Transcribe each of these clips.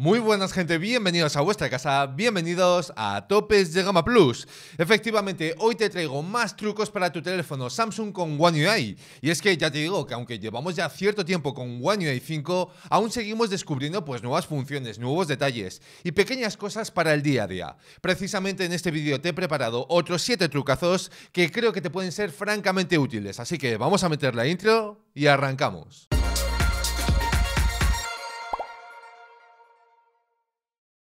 Muy buenas gente, bienvenidos a vuestra casa, bienvenidos a Topes de Gama Plus. Efectivamente, hoy te traigo más trucos para tu teléfono Samsung con One UI. Y es que ya te digo que aunque llevamos ya cierto tiempo con One UI 5, aún seguimos descubriendo pues nuevas funciones, nuevos detalles y pequeñas cosas para el día a día. Precisamente en este vídeo te he preparado otros 7 trucazos que creo que te pueden ser francamente útiles, así que vamos a meter la intro y arrancamos.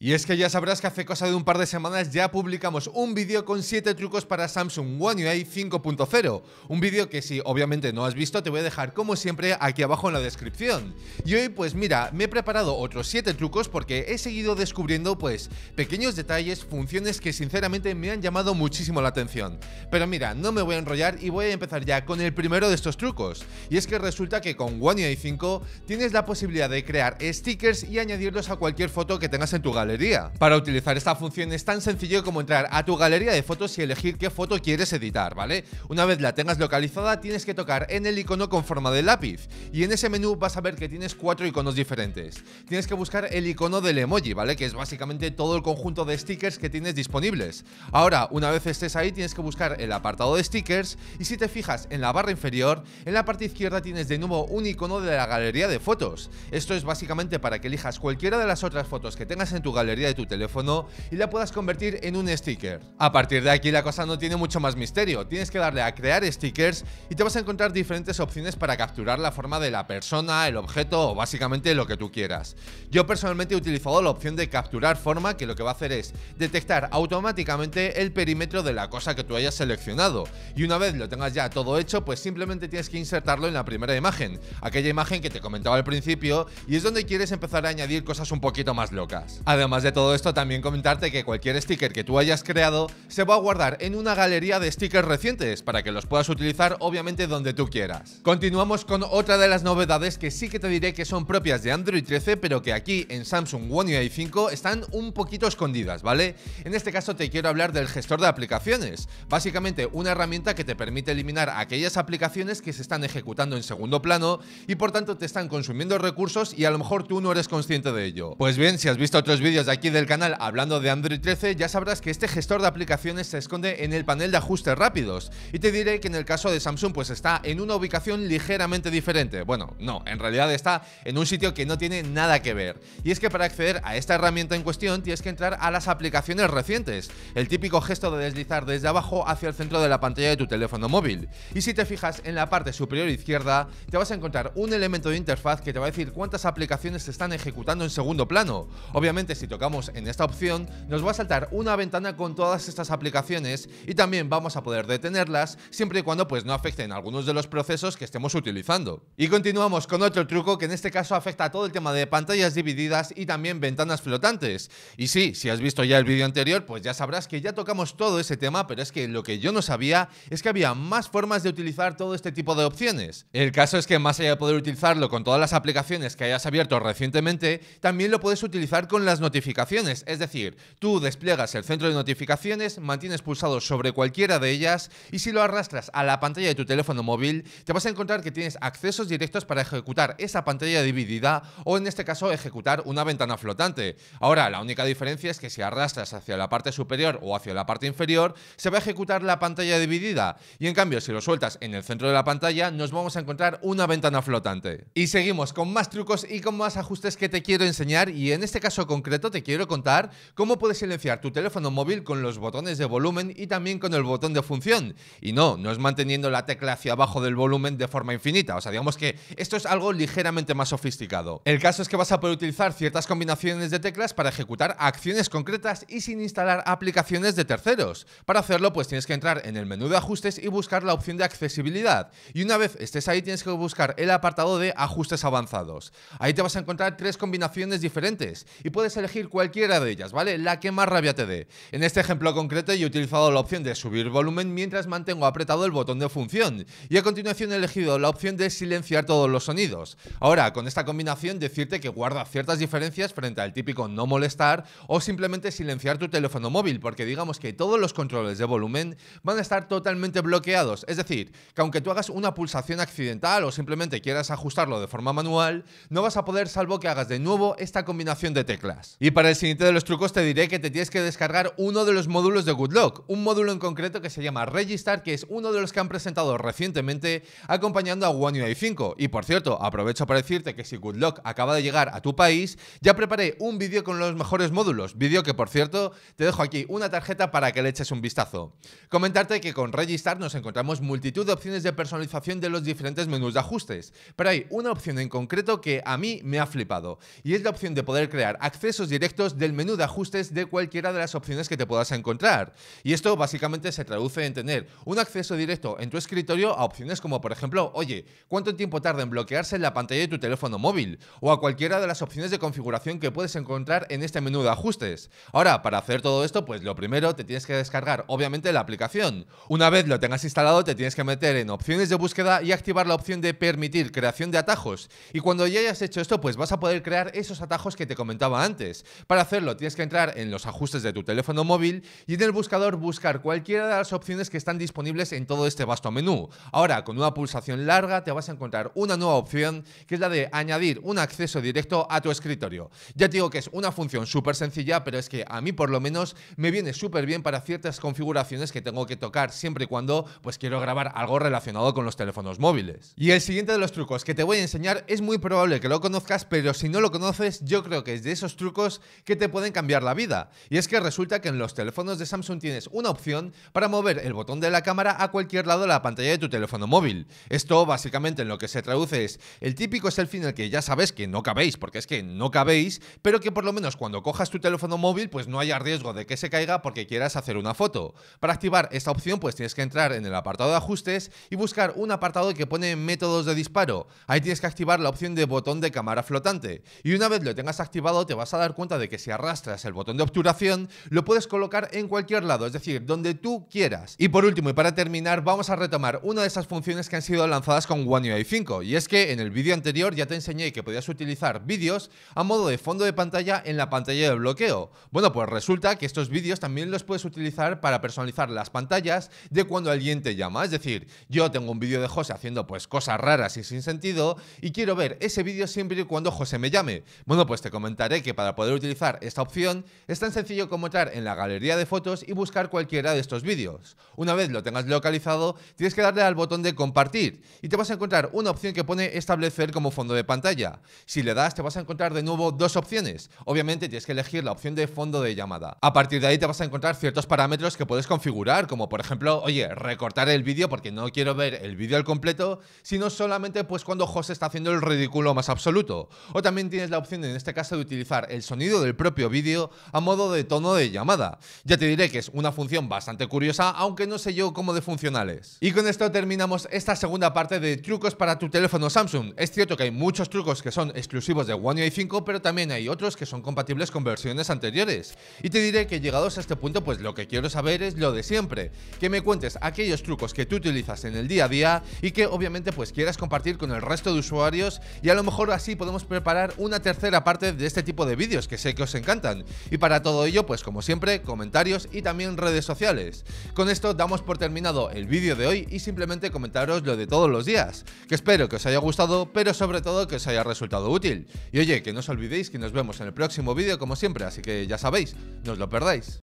Y es que ya sabrás que hace cosa de un par de semanas ya publicamos un vídeo con 7 trucos para Samsung One UI 5.0. Un vídeo que si obviamente no has visto te voy a dejar como siempre aquí abajo en la descripción. Y hoy pues mira, me he preparado otros 7 trucos porque he seguido descubriendo pues pequeños detalles, funciones que sinceramente me han llamado muchísimo la atención. Pero mira, no me voy a enrollar y voy a empezar ya con el primero de estos trucos. Y es que resulta que con One UI 5 tienes la posibilidad de crear stickers y añadirlos a cualquier foto que tengas en tu galería para utilizar esta función es tan sencillo como entrar a tu galería de fotos y elegir qué foto quieres editar, ¿vale? Una vez la tengas localizada tienes que tocar en el icono con forma de lápiz y en ese menú vas a ver que tienes cuatro iconos diferentes. Tienes que buscar el icono del emoji, ¿vale? Que es básicamente todo el conjunto de stickers que tienes disponibles. Ahora, una vez estés ahí tienes que buscar el apartado de stickers y si te fijas en la barra inferior, en la parte izquierda tienes de nuevo un icono de la galería de fotos. Esto es básicamente para que elijas cualquiera de las otras fotos que tengas en tu galería de tu teléfono y la puedas convertir en un sticker. A partir de aquí la cosa no tiene mucho más misterio, tienes que darle a crear stickers y te vas a encontrar diferentes opciones para capturar la forma de la persona, el objeto o básicamente lo que tú quieras. Yo personalmente he utilizado la opción de capturar forma que lo que va a hacer es detectar automáticamente el perímetro de la cosa que tú hayas seleccionado y una vez lo tengas ya todo hecho pues simplemente tienes que insertarlo en la primera imagen, aquella imagen que te comentaba al principio y es donde quieres empezar a añadir cosas un poquito más locas. Además más de todo esto, también comentarte que cualquier sticker que tú hayas creado se va a guardar en una galería de stickers recientes para que los puedas utilizar obviamente donde tú quieras. Continuamos con otra de las novedades que sí que te diré que son propias de Android 13 pero que aquí en Samsung One UI 5 están un poquito escondidas, ¿vale? En este caso te quiero hablar del gestor de aplicaciones, básicamente una herramienta que te permite eliminar aquellas aplicaciones que se están ejecutando en segundo plano y por tanto te están consumiendo recursos y a lo mejor tú no eres consciente de ello. Pues bien, si has visto otros vídeos de aquí del canal hablando de Android 13, ya sabrás que este gestor de aplicaciones se esconde en el panel de ajustes rápidos. Y te diré que en el caso de Samsung pues está en una ubicación ligeramente diferente. Bueno, no, en realidad está en un sitio que no tiene nada que ver. Y es que para acceder a esta herramienta en cuestión tienes que entrar a las aplicaciones recientes, el típico gesto de deslizar desde abajo hacia el centro de la pantalla de tu teléfono móvil. Y si te fijas en la parte superior izquierda, te vas a encontrar un elemento de interfaz que te va a decir cuántas aplicaciones se están ejecutando en segundo plano. Obviamente si tocamos en esta opción, nos va a saltar una ventana con todas estas aplicaciones y también vamos a poder detenerlas siempre y cuando pues no afecten algunos de los procesos que estemos utilizando. Y continuamos con otro truco que en este caso afecta a todo el tema de pantallas divididas y también ventanas flotantes. Y sí, si has visto ya el vídeo anterior, pues ya sabrás que ya tocamos todo ese tema, pero es que lo que yo no sabía es que había más formas de utilizar todo este tipo de opciones. El caso es que más allá de poder utilizarlo con todas las aplicaciones que hayas abierto recientemente, también lo puedes utilizar con las notificaciones. Es decir, tú despliegas el centro de notificaciones, mantienes pulsado sobre cualquiera de ellas y si lo arrastras a la pantalla de tu teléfono móvil, te vas a encontrar que tienes accesos directos para ejecutar esa pantalla dividida o en este caso ejecutar una ventana flotante. Ahora, la única diferencia es que si arrastras hacia la parte superior o hacia la parte inferior, se va a ejecutar la pantalla dividida y en cambio si lo sueltas en el centro de la pantalla, nos vamos a encontrar una ventana flotante. Y seguimos con más trucos y con más ajustes que te quiero enseñar y en este caso concreto te quiero contar cómo puedes silenciar tu teléfono móvil con los botones de volumen y también con el botón de función. Y no, no es manteniendo la tecla hacia abajo del volumen de forma infinita. O sea, digamos que esto es algo ligeramente más sofisticado. El caso es que vas a poder utilizar ciertas combinaciones de teclas para ejecutar acciones concretas y sin instalar aplicaciones de terceros. Para hacerlo, pues tienes que entrar en el menú de ajustes y buscar la opción de accesibilidad. Y una vez estés ahí, tienes que buscar el apartado de ajustes avanzados. Ahí te vas a encontrar tres combinaciones diferentes y puedes elegir cualquiera de ellas, ¿vale? La que más rabia te dé. En este ejemplo concreto yo he utilizado la opción de subir volumen mientras mantengo apretado el botón de función y a continuación he elegido la opción de silenciar todos los sonidos. Ahora, con esta combinación decirte que guarda ciertas diferencias frente al típico no molestar o simplemente silenciar tu teléfono móvil, porque digamos que todos los controles de volumen van a estar totalmente bloqueados, es decir, que aunque tú hagas una pulsación accidental o simplemente quieras ajustarlo de forma manual, no vas a poder salvo que hagas de nuevo esta combinación de teclas. Y para el siguiente de los trucos te diré que te tienes que descargar uno de los módulos de Goodlock, un módulo en concreto que se llama Registar, que es uno de los que han presentado recientemente acompañando a One UI 5. Y por cierto, aprovecho para decirte que si Goodlock acaba de llegar a tu país, ya preparé un vídeo con los mejores módulos, vídeo que por cierto te dejo aquí una tarjeta para que le eches un vistazo. Comentarte que con Registar nos encontramos multitud de opciones de personalización de los diferentes menús de ajustes, pero hay una opción en concreto que a mí me ha flipado, y es la opción de poder crear accesos directos del menú de ajustes de cualquiera de las opciones que te puedas encontrar. Y esto básicamente se traduce en tener un acceso directo en tu escritorio a opciones como por ejemplo, oye, ¿cuánto tiempo tarda en bloquearse en la pantalla de tu teléfono móvil? O a cualquiera de las opciones de configuración que puedes encontrar en este menú de ajustes. Ahora, para hacer todo esto, pues lo primero te tienes que descargar obviamente la aplicación. Una vez lo tengas instalado, te tienes que meter en opciones de búsqueda y activar la opción de permitir creación de atajos. Y cuando ya hayas hecho esto, pues vas a poder crear esos atajos que te comentaba antes. Para hacerlo tienes que entrar en los ajustes de tu teléfono móvil y en el buscador buscar cualquiera de las opciones que están disponibles en todo este vasto menú. Ahora, con una pulsación larga te vas a encontrar una nueva opción que es la de añadir un acceso directo a tu escritorio. Ya te digo que es una función súper sencilla, pero es que a mí por lo menos me viene súper bien para ciertas configuraciones que tengo que tocar siempre y cuando pues quiero grabar algo relacionado con los teléfonos móviles. Y el siguiente de los trucos que te voy a enseñar es muy probable que lo conozcas, pero si no lo conoces yo creo que es de esos trucos que te pueden cambiar la vida. Y es que resulta que en los teléfonos de Samsung tienes una opción para mover el botón de la cámara a cualquier lado de la pantalla de tu teléfono móvil. Esto básicamente en lo que se traduce es el típico selfie en el que ya sabes que no cabéis, porque es que no cabéis, pero que por lo menos cuando cojas tu teléfono móvil pues no haya riesgo de que se caiga porque quieras hacer una foto. Para activar esta opción pues tienes que entrar en el apartado de ajustes y buscar un apartado que pone métodos de disparo. Ahí tienes que activar la opción de botón de cámara flotante. Y una vez lo tengas activado te vas a dar cuenta cuenta de que si arrastras el botón de obturación, lo puedes colocar en cualquier lado, es decir, donde tú quieras. Y por último y para terminar, vamos a retomar una de esas funciones que han sido lanzadas con One UI 5, y es que en el vídeo anterior ya te enseñé que podías utilizar vídeos a modo de fondo de pantalla en la pantalla de bloqueo. Bueno, pues resulta que estos vídeos también los puedes utilizar para personalizar las pantallas de cuando alguien te llama, es decir, yo tengo un vídeo de José haciendo pues cosas raras y sin sentido y quiero ver ese vídeo siempre y cuando José me llame. Bueno, pues te comentaré que para poder utilizar esta opción, es tan sencillo como entrar en la galería de fotos y buscar cualquiera de estos vídeos. Una vez lo tengas localizado, tienes que darle al botón de compartir y te vas a encontrar una opción que pone establecer como fondo de pantalla. Si le das, te vas a encontrar de nuevo dos opciones. Obviamente tienes que elegir la opción de fondo de llamada. A partir de ahí te vas a encontrar ciertos parámetros que puedes configurar, como por ejemplo, oye, recortar el vídeo porque no quiero ver el vídeo al completo, sino solamente pues cuando José está haciendo el ridículo más absoluto. O también tienes la opción en este caso de utilizar el sonido del propio vídeo a modo de tono de llamada. Ya te diré que es una función bastante curiosa, aunque no sé yo cómo de funcionales. Y con esto terminamos esta segunda parte de trucos para tu teléfono Samsung. Es cierto que hay muchos trucos que son exclusivos de One UI 5, pero también hay otros que son compatibles con versiones anteriores. Y te diré que llegados a este punto, pues lo que quiero saber es lo de siempre, que me cuentes aquellos trucos que tú utilizas en el día a día y que obviamente pues quieras compartir con el resto de usuarios y a lo mejor así podemos preparar una tercera parte de este tipo de vídeos que sé que os encantan. Y para todo ello, pues como siempre, comentarios y también redes sociales. Con esto damos por terminado el vídeo de hoy y simplemente comentaros lo de todos los días, que espero que os haya gustado, pero sobre todo que os haya resultado útil. Y oye, que no os olvidéis que nos vemos en el próximo vídeo como siempre, así que ya sabéis, no os lo perdáis.